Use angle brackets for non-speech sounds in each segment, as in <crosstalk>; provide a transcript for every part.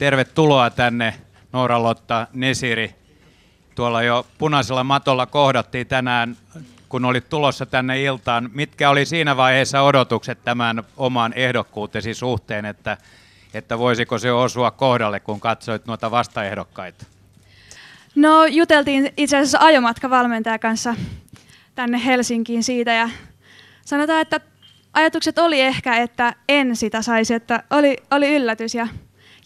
Tervetuloa tänne Nooralotta Nesiri. Tuolla jo punaisella matolla kohdattiin tänään, kun olit tulossa tänne iltaan. Mitkä oli siinä vaiheessa odotukset tämän oman ehdokkuutesi suhteen, että, että voisiko se osua kohdalle, kun katsoit noita vastaehdokkaita? No juteltiin itse asiassa ajomatkavalmentajan kanssa tänne Helsinkiin siitä ja sanotaan, että ajatukset oli ehkä, että en sitä saisi, että oli, oli yllätys ja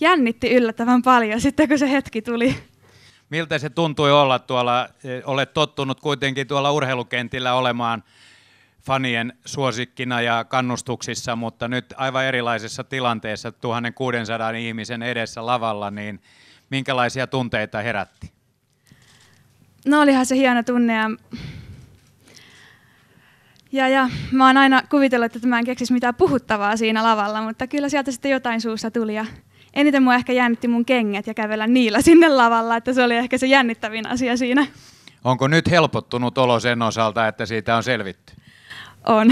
jännitti yllättävän paljon sitten, kun se hetki tuli. Miltä se tuntui olla tuolla, e, olet tottunut kuitenkin tuolla urheilukentillä olemaan fanien suosikkina ja kannustuksissa, mutta nyt aivan erilaisessa tilanteessa 1600 ihmisen edessä lavalla, niin minkälaisia tunteita herätti? No olihan se hieno tunne ja, ja, ja mä oon aina kuvitellut, että mä en keksisi mitään puhuttavaa siinä lavalla, mutta kyllä sieltä sitten jotain suussa tuli ja eniten mua ehkä jännitti mun kengät ja kävellä niillä sinne lavalla, että se oli ehkä se jännittävin asia siinä. Onko nyt helpottunut olo sen osalta, että siitä on selvitty? On.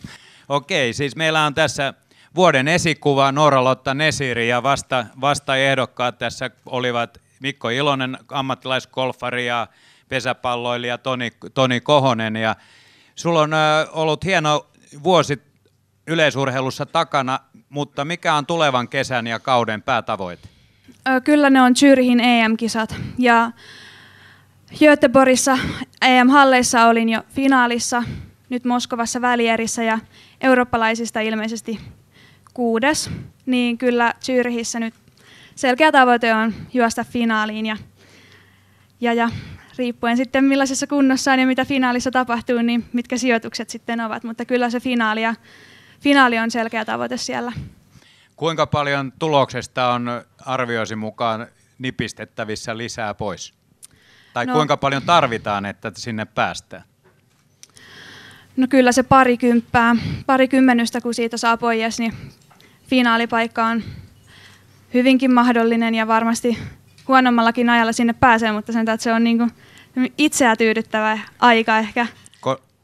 <laughs> Okei, siis meillä on tässä vuoden esikuva Noora Lotta Nesiri ja vasta, vasta ehdokkaat tässä olivat Mikko Ilonen, ammattilaiskolfari ja pesäpalloilija Toni, Toni Kohonen. Ja sulla on ollut hieno vuosi yleisurheilussa takana, mutta mikä on tulevan kesän ja kauden päätavoite? Kyllä ne on Zyrhin EM-kisat ja Göteborgissa EM-halleissa olin jo finaalissa, nyt Moskovassa välierissä ja eurooppalaisista ilmeisesti kuudes, niin kyllä Zyrhissä nyt selkeä tavoite on juosta finaaliin ja, ja, ja riippuen sitten millaisessa kunnossa on ja mitä finaalissa tapahtuu, niin mitkä sijoitukset sitten ovat, mutta kyllä se finaali ja finaali on selkeä tavoite siellä. Kuinka paljon tuloksesta on arvioisi mukaan nipistettävissä lisää pois? Tai no, kuinka paljon tarvitaan, että sinne päästään? No kyllä se parikymppää, parikymmenystä kun siitä saa pois, niin finaalipaikka on hyvinkin mahdollinen ja varmasti huonommallakin ajalla sinne pääsee, mutta sen että se on niin kuin itseä tyydyttävä aika ehkä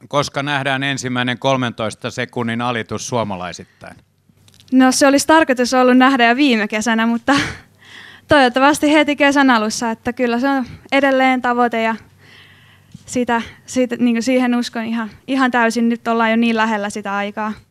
koska nähdään ensimmäinen 13 sekunnin alitus suomalaisittain? No se olisi tarkoitus ollut nähdä jo viime kesänä, mutta <laughs> toivottavasti heti kesän alussa, että kyllä se on edelleen tavoite ja sitä, siitä, niin siihen uskon ihan, ihan täysin. Nyt ollaan jo niin lähellä sitä aikaa.